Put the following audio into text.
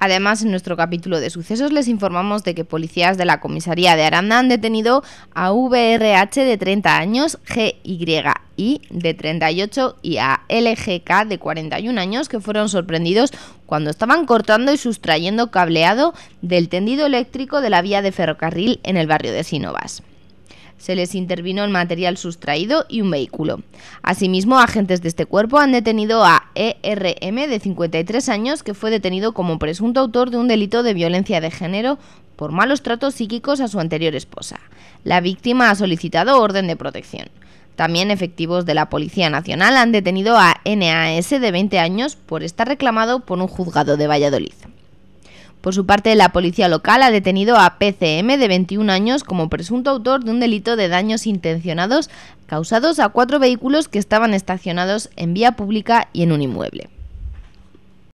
Además, en nuestro capítulo de sucesos les informamos de que policías de la comisaría de Aranda han detenido a VRH de 30 años, GYI de 38 y a LGK de 41 años que fueron sorprendidos cuando estaban cortando y sustrayendo cableado del tendido eléctrico de la vía de ferrocarril en el barrio de Sinovas. Se les intervino el material sustraído y un vehículo. Asimismo, agentes de este cuerpo han detenido a ERM de 53 años, que fue detenido como presunto autor de un delito de violencia de género por malos tratos psíquicos a su anterior esposa. La víctima ha solicitado orden de protección. También efectivos de la Policía Nacional han detenido a NAS de 20 años por estar reclamado por un juzgado de Valladolid. Por su parte, la policía local ha detenido a PCM de 21 años como presunto autor de un delito de daños intencionados causados a cuatro vehículos que estaban estacionados en vía pública y en un inmueble.